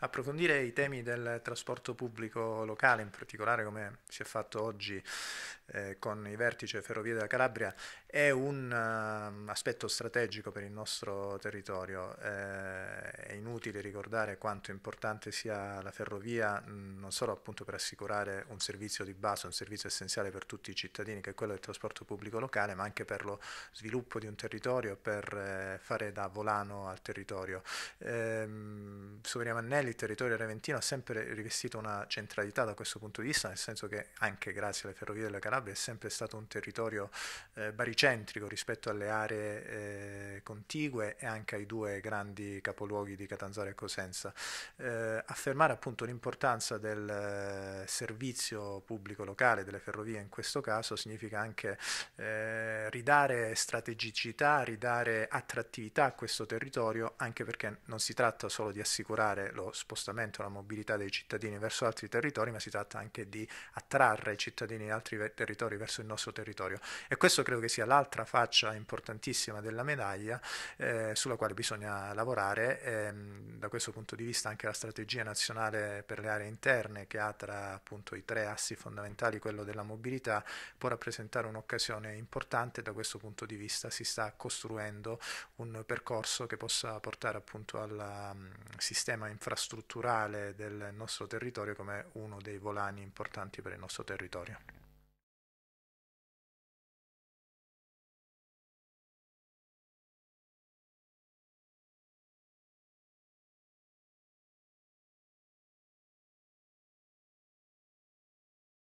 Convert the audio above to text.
approfondire i temi del trasporto pubblico locale, in particolare come si è fatto oggi eh, con i vertici Ferrovie della Calabria, è un uh, aspetto strategico per il nostro territorio. Eh, è inutile ricordare quanto importante sia la ferrovia, mh, non solo appunto per assicurare un servizio di base, un servizio essenziale per tutti i cittadini, che è quello del trasporto pubblico locale, ma anche per lo sviluppo di un territorio, per eh, fare da volano al territorio. Eh, Sovriamanelli Anelli il territorio reventino ha sempre rivestito una centralità da questo punto di vista, nel senso che anche grazie alle ferrovie della Calabria è sempre stato un territorio eh, baricentrico rispetto alle aree eh, contigue e anche ai due grandi capoluoghi di Catanzaro e Cosenza. Eh, affermare appunto l'importanza del eh, servizio pubblico locale, delle ferrovie in questo caso, significa anche eh, ridare strategicità, ridare attrattività a questo territorio, anche perché non si tratta solo di assicurare lo lo spostamento, la mobilità dei cittadini verso altri territori, ma si tratta anche di attrarre i cittadini di altri ver- territori verso il nostro territorio. E questo credo che sia l'altra faccia importantissima della medaglia eh, sulla quale bisogna lavorare. Ehm, da questo punto di vista anche la strategia nazionale per le aree interne che ha tra appunto i tre assi fondamentali, quello della mobilità, può rappresentare un'occasione importante. Da questo punto di vista si sta costruendo un percorso che possa portare appunto al um, mm, sistema infrastrutturale infrastrutturale del nostro territorio come uno dei volani importanti per il nostro territorio.